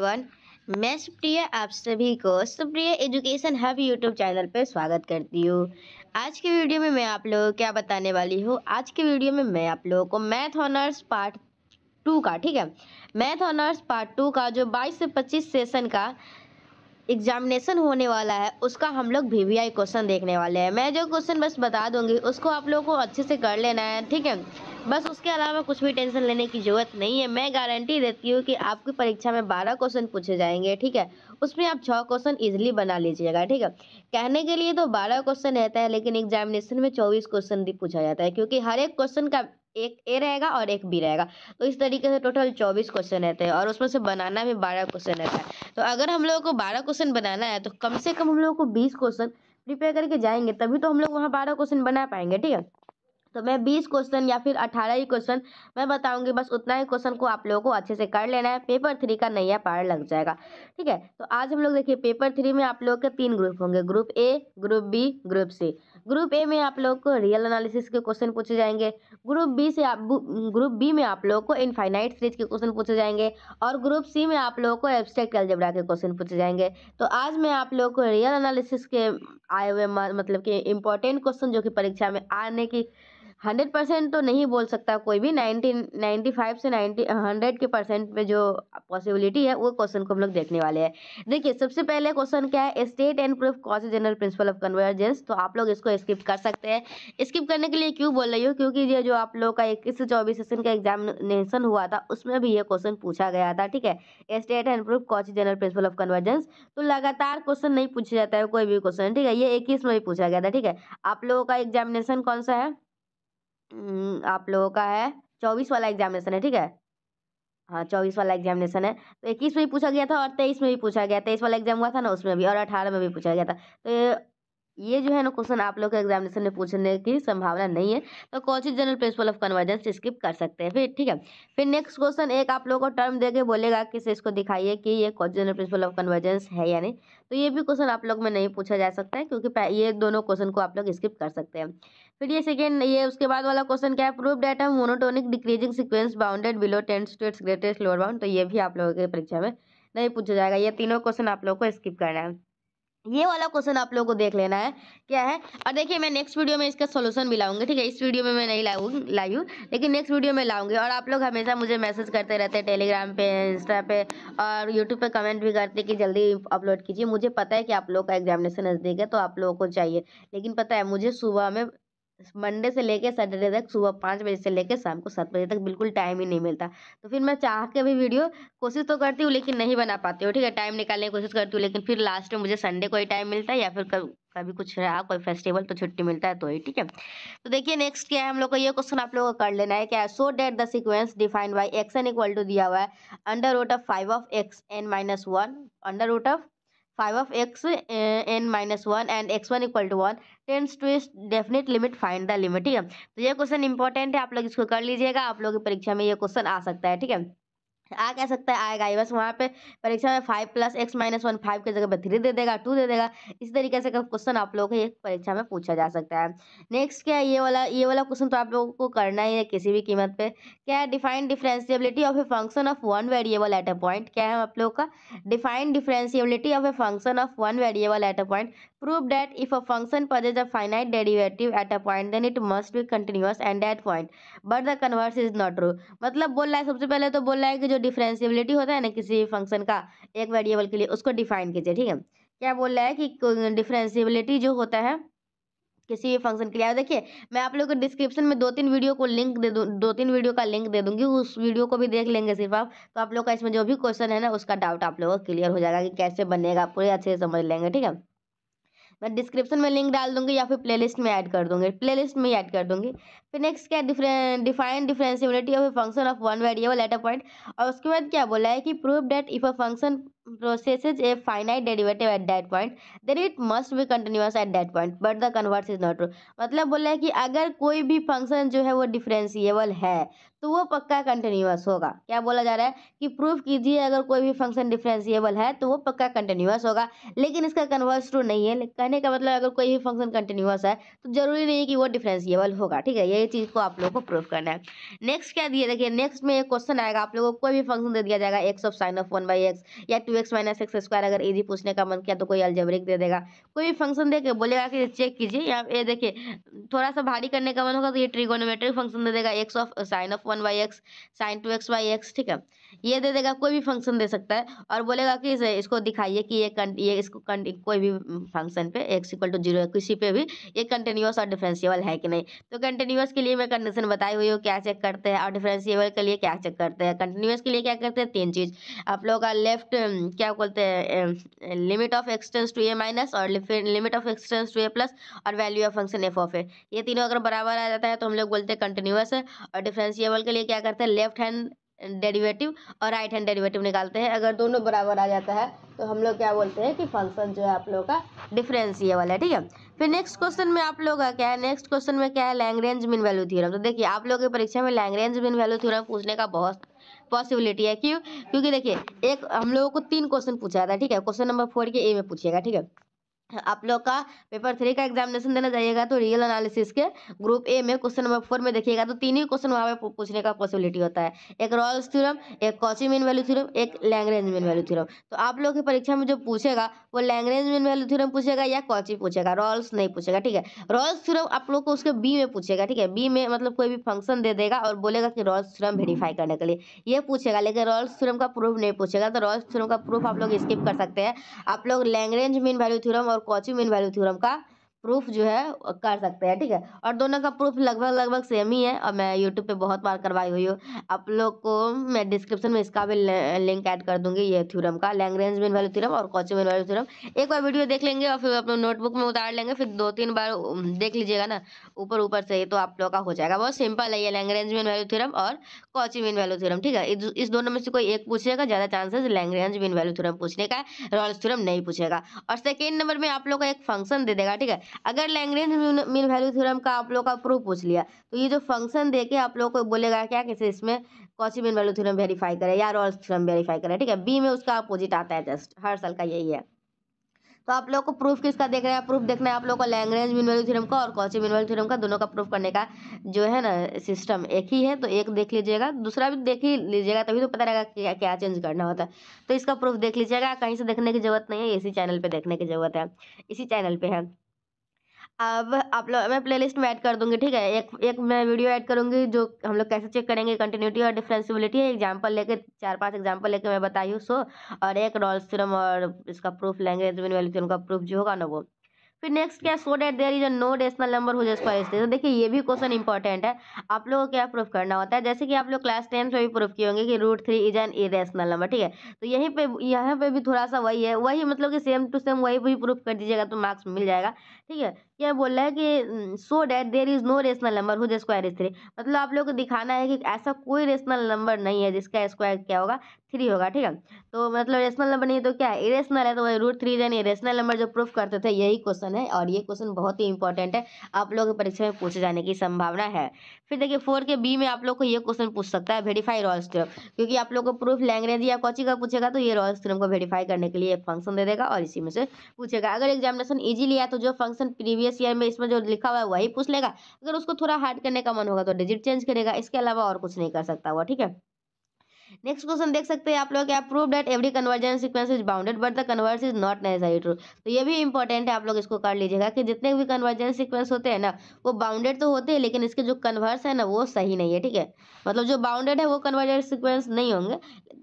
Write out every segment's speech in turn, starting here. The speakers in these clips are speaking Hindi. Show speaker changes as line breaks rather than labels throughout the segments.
वन मैं सुप्रिया आप सभी को Supriya education hub YouTube channel पर स्वागत करती हूँ आज के वीडियो में मैं आप लोगों को क्या बताने वाली हूँ आज के वीडियो में मैं आप लोगों को मैथ ऑनर्स पार्ट टू का ठीक है मैथ ऑनर्स पार्ट टू का जो 22 से 25 सेशन का एग्जामिनेशन होने वाला है उसका हम लोग वी वी आई क्वेश्चन देखने वाले हैं मैं जो क्वेश्चन बस बता दूंगी उसको आप लोगों को अच्छे से कर लेना है ठीक है बस उसके अलावा कुछ भी टेंशन लेने की ज़रूरत नहीं है मैं गारंटी देती हूँ कि आपकी परीक्षा में बारह क्वेश्चन पूछे जाएंगे ठीक है उसमें आप छः क्वेश्चन ईजिली बना लीजिएगा ठीक है कहने के लिए तो बारह क्वेश्चन रहता है लेकिन एग्जामिनेशन में चौबीस क्वेश्चन भी पूछा जाता है क्योंकि हर एक क्वेश्चन का एक ए रहेगा और एक बी रहेगा तो इस तरीके से टोटल चौबीस क्वेश्चन रहते हैं और उसमें से बनाना भी बारह क्वेश्चन रहता है तो अगर हम लोगों को बारह क्वेश्चन बनाना है तो कम से कम हम लोगों को बीस क्वेश्चन प्रिपेयर करके जाएंगे तभी तो हम लोग वहाँ बारह क्वेश्चन बना पाएंगे ठीक है तो मैं बीस क्वेश्चन या फिर अठारह ही क्वेश्चन मैं बताऊंगी बस उतना ही क्वेश्चन को आप लोगों को अच्छे से कर लेना है पेपर थ्री का नया पार लग जाएगा ठीक है तो आज हम लोग देखिए पेपर थ्री में आप लोग के तीन ग्रुप होंगे group A group B group C group A में आप लोग को रियल एनालिसिस के क्वेश्चन पूछे जाएंगे ग्रुप बी से आप ग्रुप बी में आप लोगों को इनफाइनाइट सीरीज के क्वेश्चन पूछे जाएंगे और ग्रुप सी में आप लोगों को एब्स्ट्रैक्ट एल्जेब्रा के क्वेश्चन पूछे जाएंगे तो आज मैं आप लोगों को रियल एनालिसिस के आए हुए मतलब कि इम्पोर्टेंट क्वेश्चन जो कि परीक्षा में आने की हंड्रेड परसेंट तो नहीं बोल सकता कोई भी नाइनटीन नाइन्टी फाइव से नाइन्टी हंड्रेड के परसेंट में जो पॉसिबिलिटी है वो क्वेश्चन को हम लोग देखने वाले हैं देखिए सबसे पहले क्वेश्चन क्या है state and proof Cauchy's general principle of convergence तो आप लोग इसको स्किप कर सकते हैं स्किप करने के लिए क्यों बोल रही हो क्योंकि ये जो आप लोग का इक्कीस से चौबीस सेशन का एग्जामिनेशन हुआ था उसमें भी ये क्वेश्चन पूछा गया था ठीक है state and proof Cauchy's general principle of convergence तो लगातार क्वेश्चन नहीं पूछा जाता है कोई भी क्वेश्चन ठीक है ये इक्कीस में भी पूछा गया था ठीक है आप लोगों का एग्जामिनेशन कौन सा है हम्म, आप लोगों का है चौबीस वाला एग्जामिनेशन है ठीक है हाँ चौबीस वाला एग्जामिनेशन है तो इक्कीस में भी पूछा गया था और तेईस में भी पूछा गया तेईस वाला एग्जाम हुआ था ना उसमें भी और अठारह में भी पूछा गया था तो ये जो है ना क्वेश्चन आप लोग के एग्जामिनेशन में पूछने की संभावना नहीं है तो Cauchy's general principle of convergence skip कर सकते हैं फिर ठीक है फिर नेक्स्ट क्वेश्चन एक आप लोगों को टर्म देके बोलेगा कि से इसको दिखाइए कि ये Cauchy's general principle of convergence है या नहीं तो ये भी क्वेश्चन आप लोग में नहीं पूछा जा सकता है क्योंकि ये दोनों क्वेश्चन को आप लोग स्किप कर सकते हैं फिर ये सेकेंड ये उसके बाद वाला क्वेश्चन क्या है proof that a monotonic decreasing sequence bounded below tends to its greatest lower bound तो ये भी आप लोगों की परीक्षा में नहीं पूछा जाएगा ये तीनों क्वेश्चन आप लोग को स्किप करना है ये वाला क्वेश्चन आप लोगों को देख लेना है क्या है और देखिए मैं नेक्स्ट वीडियो में इसका सोल्यूशन भी लाऊंगी ठीक है इस वीडियो में मैं नहीं लाऊ लाई हूँ लेकिन नेक्स्ट वीडियो में लाऊंगी और आप लोग हमेशा मुझे मैसेज करते रहते हैं टेलीग्राम पे इंस्टा पे और यूट्यूब पे कमेंट भी करते कि जल्दी अपलोड कीजिए मुझे पता है कि आप लोग का एग्जामिनेशन नज़दीक है तो आप लोगों को चाहिए लेकिन पता है मुझे सुबह में मंडे से लेके सैटरडे तक सुबह पाँच बजे से लेके शाम को सात बजे तक बिल्कुल टाइम ही नहीं मिलता तो फिर मैं चाह के भी वीडियो कोशिश तो करती हूँ लेकिन नहीं बना पाती हूँ ठीक है टाइम निकालने की कोशिश करती हूँ लेकिन फिर लास्ट में मुझे संडे को ही टाइम मिलता है या फिर कभी कुछ रहा कोई फेस्टिवल तो छुट्टी मिलता है तो ही ठीक है तो देखिए नेक्स्ट क्या है हम लोग को ये क्वेश्चन आप लोगों को कर लेना है क्या so that the sequence defined by X N equal to दिया हुआ है under root of five of X N minus one under root of five of X N minus one and X one equal to one tends to is definite limit find the limit ठीक है तो ये क्वेश्चन इंपॉर्टेंट है आप लोग इसको कर लीजिएगा आप लोग की परीक्षा में ये क्वेश्चन आ सकता है ठीक है आ कह सकता है आएगा बस वहाँ पे परीक्षा में five plus X minus one five की जगह पर थ्री दे देगा टू दे देगा इस तरीके से क्वेश्चन आप लोगों को ये परीक्षा में पूछा जा सकता है नेक्स्ट क्या है ये वाला ये वाला क्वेश्चन तो आप लोगों को करना ही है किसी भी कीमत पे क्या है define differentiability of a function of one variable at a point क्या है आप लोग का define differentiability of a function of one variable at a point prove that if a function possesses a finite derivative at a point then it must be continuous and at point but the converse is not true मतलब बोल रहा है सबसे पहले तो बोल रहा है कि जो डिफ्रेंसीबिलिटी होता है ना किसी फंक्शन का एक वेरिएबल के लिए उसको डिफाइन कीजिए ठीक है क्या बोल रहा है कि डिफ्रेंसीबिलिटी जो होता है किसी भी फंक्शन के लिए देखिए मैं आप लोगों को डिस्क्रिप्शन में दो तीन वीडियो को लिंक दे दूँ दो तीन वीडियो का लिंक दे दूंगी उस वीडियो को भी देख लेंगे सिर्फ आप तो आप लोग का इसमें जो भी क्वेश्चन है ना उसका डाउट आप लोगों को क्लियर हो जाएगा कि कैसे बनेगा पूरे अच्छे से समझ लेंगे ठीक है मैं डिस्क्रिप्शन में लिंक डाल दूंगी या फिर प्लेलिस्ट में ऐड कर दूंगी प्लेलिस्ट में ऐड कर दूंगी फिर नेक्स्ट क्या different define differentiability of a function of one variable at a point और उसके बाद क्या बोला है कि prove that if a function processes a finite derivative at that point then it must be continuous at that point but the converse is not true मतलब बोला है कि अगर कोई भी फंक्शन जो है वो डिफरेंशिएबल है तो वो पक्का कंटिन्यूस होगा क्या बोला जा रहा है कि प्रूफ कीजिए अगर कोई भी फंक्शन डिफरेंशिएबल है तो वो पक्का कंटिन्यूस होगा लेकिन इसका कन्वर्स ट्रू नहीं है कहने का मतलब अगर कोई भी फंक्शन कंटिन्यूस है तो जरूरी नहीं है कि वो डिफरेंशिएबल होगा ठीक है यही चीज़ को आप लोगों को प्रूफ करना है नेक्स्ट क्या दिए देखिए नेक्स्ट में एक क्वेश्चन आएगा आप लोगों को कोई भी फंक्शन दे दिया जाएगा X of sine of one by X या two X minus X square अगर ए जी पूछने का मन किया तो कोई अल्जेब्रिक दे देगा कोई भी फंक्शन देके बोलेगा कि चेक कीजिए या ये देखिए थोड़ा सा भारी करने का मन होगा तो ये ट्रिगोनोमेट्रिक फंक्शन दे देगा X of sine of one by X sine two X by X ठीक है ये दे देगा कोई भी फंक्शन दे सकता है और बोलेगा कि इसे इसको दिखाइए कि ये कंट ये इसको कंट कोई भी फंक्शन पे एक्स इक्वल टू जीरो किसी पे भी ये कंटिन्यूस और डिफ्रेंशियबल है कि नहीं तो कंटिन्यूस के लिए मैं कंडीशन बताई हुई हूँ क्या चेक करते हैं और डिफ्रेंशियबल के लिए क्या चेक करते हैं कंटिन्यूस के लिए क्या करते हैं तीन चीज़ आप लोगों का लेफ्ट क्या बोलते हैं limit of X tends to A minus और limit of X tends to A plus और value of function F of A ये तीनों अगर बराबर आ जाता है तो हम लोग बोलते हैं कंटिन्यूस है और डिफ्रेंशियबल के लिए क्या करते हैं लेफ्ट हैंड डेरिवेटिव और राइट हैंड डेरिवेटिव निकालते हैं अगर दोनों बराबर आ जाता है तो हम लोग क्या बोलते हैं कि फंक्शन जो है आप लोगों का वाला है ठीक है फिर नेक्स्ट क्वेश्चन में आप लोग का क्या है नेक्स्ट क्वेश्चन में क्या है लैंग्रेंज मिन वैल्यू थ्योरम तो देखिए आप लोगों की परीक्षा में लैंग्रेंज मिन वैल्यू थ्योरम पूछने का बहुत पॉसिबिलिटी है क्यों क्योंकि देखिए एक हम लोगों को तीन क्वेश्चन पूछा था ठीक है क्वेश्चन नंबर फोर के ए में पूछिएगा ठीक है आप लोग का पेपर थ्री का एग्जामिनेशन देना जाइएगा तो रियल एनालिसिस के ग्रुप ए में क्वेश्चन नंबर फोर में देखिएगा तो तीन ही क्वेश्चन वहाँ पे पूछने का पॉसिबिलिटी होता है एक रॉयल्स थ्योरम एक कॉची मीन वैल्यू थ्योरम एक लैंग्रेज मीन वैल्यू थ्योरम तो आप लोग की परीक्षा में जो पूछेगा वो लैंग्रेज मीन वैल्यू थ्योरम पूछेगा या कॉची पूछेगा रॉल्स नहीं पूछेगा ठीक है रॉयल्स थ्योरम आप लोग को उसके बी में पूछेगा ठीक है बी में मतलब कोई भी फंक्शन दे देगा और बोलेगा कि रॉयल्स थ्योरम वेरीफाई करने के लिए ये पूछेगा लेकिन रॉल्स थ्योरम का प्रूफ नहीं पूछेगा तो रॉल्स थ्योरम का प्रूफ आप लोग स्किप कर सकते हैं आप लोग लैंग्रेज मीन वैल्यू थ्योरम और और कॉची मीन वैल्यू थ्योरम का प्रूफ जो है कर सकते हैं ठीक है और दोनों का प्रूफ लगभग लगभग सेम ही है और मैं यूट्यूब पे बहुत बार करवाई हुई हूँ आप लोग को मैं डिस्क्रिप्शन में इसका भी लिंक ऐड कर दूंगी ये थ्योरम का लैंग्रेंज मिन वैल्यू थ्योरम और कोचिंग मिन वैल्यू थ्योरम एक बार वीडियो देख लेंगे और फिर अपने नोटबुक में उतार लेंगे फिर दो तीन बार देख लीजिएगा ना ऊपर ऊपर से तो आप लोग का हो जाएगा बहुत सिंपल है ये लैंग्रेंज मिन वैल्यू थ्योरम और कोचिंग मिन वैल्यू थ्योरम ठीक है इस दोनों में से कोई एक पूछेगा ज़्यादा chances Lagrange mean value theorem पूछने का रॉल्स थ्योरम नहीं पूछेगा और सेकेंड नंबर में आप लोग का एक फंक्शन दे देगा ठीक है अगर लैंग्रेंज मीन वैल्यू थ्योरम का आप लोग का प्रूफ पूछ लिया तो ये जो फंक्शन दे के आप लोग को बोलेगा क्या कैसे इसमें Cauchy mean value theorem verify करें या रॉल्स थ्योरम वेरीफाई करें ठीक है बी में उसका अपोजिट आता है जस्ट हर साल का यही है तो आप लोग को प्रूफ किसका देख रहे हैं प्रूफ देखना है आप लोग को लैंग्रेज मीन वैल्यू थ्योरम का और कौशी मीन वैल्यू थ्योरम का दोनों का प्रूफ करने का जो है ना सिस्टम एक ही है तो एक देख लीजिएगा दूसरा भी देख ही लीजिएगा तभी तो पता रहेगा क्या क्या चेंज करना होता है तो इसका प्रूफ देख लीजिएगा कहीं से देखने की जरूरत नहीं है इसी चैनल पर देखने की जरूरत है इसी चैनल पर है अब आप लोग मैं प्लेलिस्ट में ऐड कर दूंगी ठीक है एक एक मैं वीडियो ऐड करूंगी जो हम लोग कैसे चेक करेंगे कंटिन्यूटी और डिफ्रेंसिबिलिटी एग्जाम्पल लेके चार पांच एग्जाम्पल लेके मैं बताई हूँ सो और एक रॉल थ्योरम और इसका प्रूफ लेंगे एजमिन वैल्यू का प्रूफ जो होगा ना वो फिर नेक्स्ट क्या so that there is a no rational number हो जाए पर तो देखिए ये भी क्वेश्चन इंपॉर्टेंट है आप लोगों को क्या प्रूफ करना होता है जैसे कि आप लोग क्लास टेंथ में भी प्रूफ किए होंगे कि root three is an irrational number ठीक है तो यहीं पे यहाँ पे भी थोड़ा सा वही है वही मतलब कि सेम टू सेम वही भी प्रूफ कर दीजिएगा तो मार्क्स मिल जाएगा ठीक है यह बोल रहा है कि so that there is no rational number whose square is three मतलब आप लोग को दिखाना है कि ऐसा कोई रेशनल नंबर नहीं है जिसका स्क्वायर क्या होगा थ्री होगा ठीक है तो मतलब रेशनल नंबर नहीं है तो क्या है इरेशनल है तो वही रूट थ्री यानी रेशनल नंबर जो प्रूफ करते थे यही क्वेश्चन है और ये क्वेश्चन बहुत ही इंपॉर्टेंट है आप लोग की परीक्षा में पूछे जाने की संभावना है फिर देखिए फोर के बी में आप लोग को ये क्वेश्चन पूछ सकता है वेरीफाई रॉल्स थ्रम क्योंकि आप लोग को प्रूफ लैंग्वेज या कोची का पूछेगा तो ये रॉल्स थ्रम को वेरीफाई करने के लिए एक फंक्शन दे देगा और इसी में से पूछेगा अगर एग्जामिनेशन ईजिली आया तो जो फंक्शन प्रीवियस प्रीवियस ईयर में इसमें जो लिखा हुआ है वही पूछ लेगा अगर उसको थोड़ा हार्ड करने का मन होगा तो डिजिट चेंज करेगा इसके अलावा और कुछ नहीं कर सकता हुआ ठीक है नेक्स्ट क्वेश्चन देख सकते हैं आप लोग क्या prove that every convergent sequence is bounded but the converse is not necessary true तो ये भी इंपॉर्टेंट है आप लोग इसको कर लीजिएगा कि जितने भी कन्वर्जन सिक्वेंस होते हैं ना वो बाउंडेड तो होते हैं लेकिन इसके जो कन्वर्स है ना वो सही नहीं है ठीक है मतलब जो बाउंडेड है वो कन्वर्जन सिक्वेंस नहीं होंगे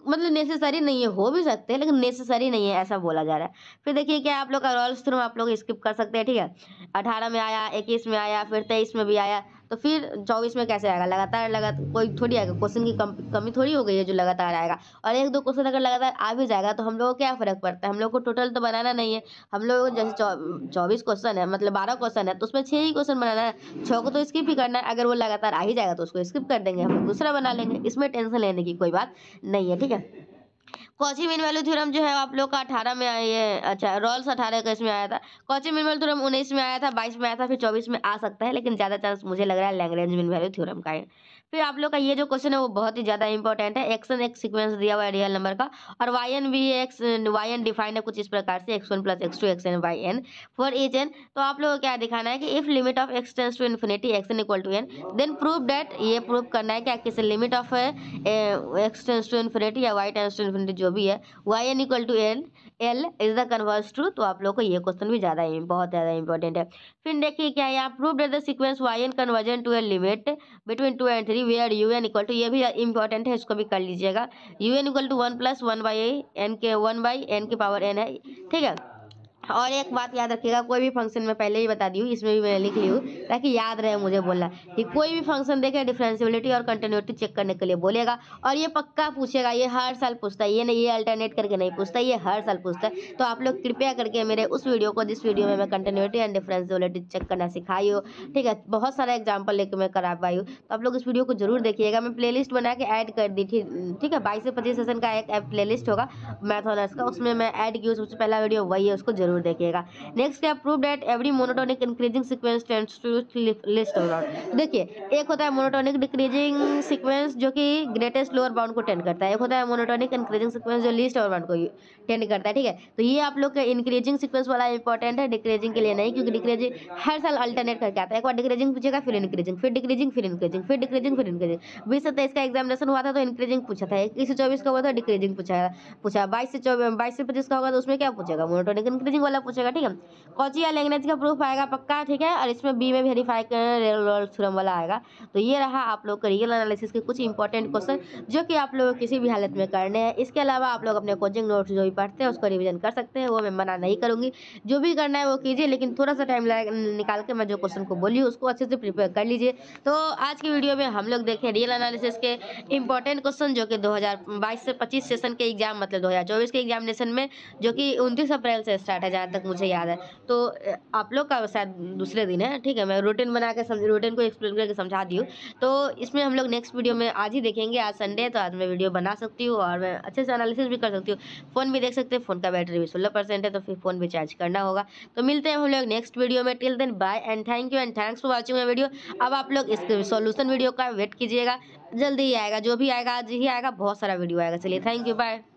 मतलब नेसेसरी नहीं है हो भी सकते हैं लेकिन नेसेसरी नहीं है ऐसा बोला जा रहा है फिर देखिए क्या आप लोग का रोल्स थ्रू आप लोग स्किप कर सकते हैं ठीक है अठारह में आया इक्कीस में आया फिर तेईस में भी आया तो फिर चौबीस में कैसे आएगा लगातार लगा कोई थोड़ी आएगा क्वेश्चन की कम, कमी थोड़ी हो गई है जो लगातार आएगा और एक दो क्वेश्चन अगर लगातार आ भी जाएगा तो हम लोग को क्या फ़र्क पड़ता है हम लोग को टोटल तो बनाना नहीं है हम लोग जैसे चौबीस क्वेश्चन है मतलब बारह क्वेश्चन है तो उसमें छः ही क्वेश्चन बनाना है छः को तो स्किप ही करना है अगर वो लगातार आ ही जाएगा तो उसको स्किप कर देंगे हम दूसरा बना लेंगे इसमें टेंशन लेने की कोई बात नहीं है ठीक है कॉची मिन वैल्यू थ्योरम जो है आप लोग का अठारह में आई है अच्छा रोल्स अठारह इक्कीस में आया था कॉची मिन वैल्यू थ्योरम उन्नीस में आया था बाईस में आया था फिर चौबीस में आ सकता है लेकिन ज़्यादा चांस मुझे लग रहा है लैंग्रेंज मिन वैल्यू थ्योरम का है फिर तो आप लोग का ये जो क्वेश्चन है वो बहुत ही ज्यादा इंपॉर्टेंट है एक्सन एक सिक्वेंस दिया हुआ है रियल नंबर का और वाई एन भी एक्स वाई एन डिफाइंड है कुछ इस प्रकार से X one plus X two X N Y N for H N तो आप लोगों को क्या दिखाना है कि if limit of X tends to infinity X N equal to N then prove that ये प्रूव करना है क्या किस limit of X tends to infinity या वाई टेंस टू इन्फिनिटी जो भी है Y N equal to N L is the converse true तो आप लोग को ये क्वेश्चन भी ज़्यादा बहुत ज़्यादा इंपॉर्टेंट है फिर देखिए क्या है यहाँ prove that the sequence Y N converges to a limit between two and three where U N equal to ये भी इंपॉर्टेंट है इसको भी कर लीजिएगा U N equal to one plus one by N के वन बाई एन की पावर एन है ठीक है और एक बात याद रखिएगा कोई भी फंक्शन में पहले ही बता दी हूँ इसमें भी मैं लिख ली हूँ ताकि याद रहे मुझे बोलना कि कोई भी फंक्शन देखे डिफ्रेंसिबिलिटी और कंटिन्यूटी चेक करने के लिए बोलेगा और ये पक्का पूछेगा ये हर साल पूछता है ये नहीं ये अल्टरनेट करके नहीं पूछता ये हर साल पूछता है तो आप लोग कृपया करके मेरे उस वीडियो को जिस वीडियो में मैं कंटिन्यूटी एंड डिफ्रेंसिबिलिटी चेक करना सिखाई हो ठीक है बहुत सारा एग्जाम्पल लेकर मैं करा पाई हूँ तो आप लोग इस वीडियो को जरूर देखिएगा मैं प्ले बना के ऐड कर दी थी ठीक है बाईस से पच्चीस सेशन का एक प्ले होगा मैथ ऑनर्स का उसमें मैं ऐड की उससे पहला वीडियो वही है उसको जरूर जरूर देखिएगा नेक्स्ट है prove that every monotonic increasing sequence tends to least देखिए एक होता है मोनोटोनिक डिक्रीजिंग सिक्वेंस जो कि ग्रेटेस्ट लोअर बाउंड को टेंड करता है एक होता है मोनोटोनिक इंक्रीजिंग सिक्वेंस जो लिस्ट लोअर बाउंड को टेंड करता है ठीक है तो ये आप लोग का इंक्रीजिंग सिक्वेंस वाला इंपॉर्टेंट है डिक्रीजिंग के लिए नहीं क्योंकि डिक्रीजिंग हर साल अल्टरनेट करके आता है एक बार डिक्रीजिंग पूछेगा फिर इंक्रीजिंग फिर डिक्रीजिंग फिर इंक्रीजिंग फिर डिक्रीजिंग फिर इंक्रीजिंग बीस से का एग्जामिनेशन हुआ था तो इंक्रीजिंग पूछा था इक्कीस से चौबीस का हुआ था डिक्रीजिंग पूछा पूछा बाईस से चौबीस बाईस से पच्चीस का होगा तो उसमें क्या पूछेगा मोनोटोनिक इंक्रीजिंग वाला पूछेगा ठीक है कॉची या लैंग्वेज का प्रूफ आएगा पक्का ठीक है और इसमें बी में वेरीफाई कर थ्योरम वाला आएगा तो ये रहा आप लोग का रियल एनालिसिस के कुछ इंपॉर्टेंट क्वेश्चन जो कि आप लोग किसी भी हालत में करने हैं इसके अलावा आप लोग अपने कोचिंग नोट्स जो भी पढ़ते हैं उसको रिविजन कर सकते हैं वो मैं मना नहीं करूँगी जो भी करना है वो कीजिए लेकिन थोड़ा सा टाइम निकाल के मैं जो क्वेश्चन को बोली उसको अच्छे से प्रिपेयर कर लीजिए तो आज की वीडियो में हम लोग देखें रियल एनालिसिस के इंपॉर्टेंट क्वेश्चन जो कि 2022 से 25 सेशन के एग्जाम मतलब 2024 के एग्जामिनेशन में जो कि 29 अप्रैल से स्टार्ट है जहाँ तक मुझे याद है तो आप लोग का शायद दूसरे दिन है ठीक है मैं रूटीन बना के समझ रूटीन को एक्सप्लेन करके समझा दी हूँ तो इसमें हम लोग नेक्स्ट वीडियो में आज ही देखेंगे आज संडे तो आज मैं वीडियो बना सकती हूँ और मैं अच्छे से एनालिसिस भी कर सकती हूँ फ़ोन भी देख सकते हैं फ़ोन का बैटरी भी सोलह परसेंट है तो फिर फ़ोन भी चार्ज करना होगा तो मिलते हैं हम लोग नेक्स्ट वीडियो में till then bye and thank you and thanks for watching my video अब आप लोग इसके सोल्यूशन वीडियो का वेट कीजिएगा जल्दी ही आएगा जो भी आएगा आज ही आएगा बहुत सारा वीडियो आएगा चलिए थैंक यू बाय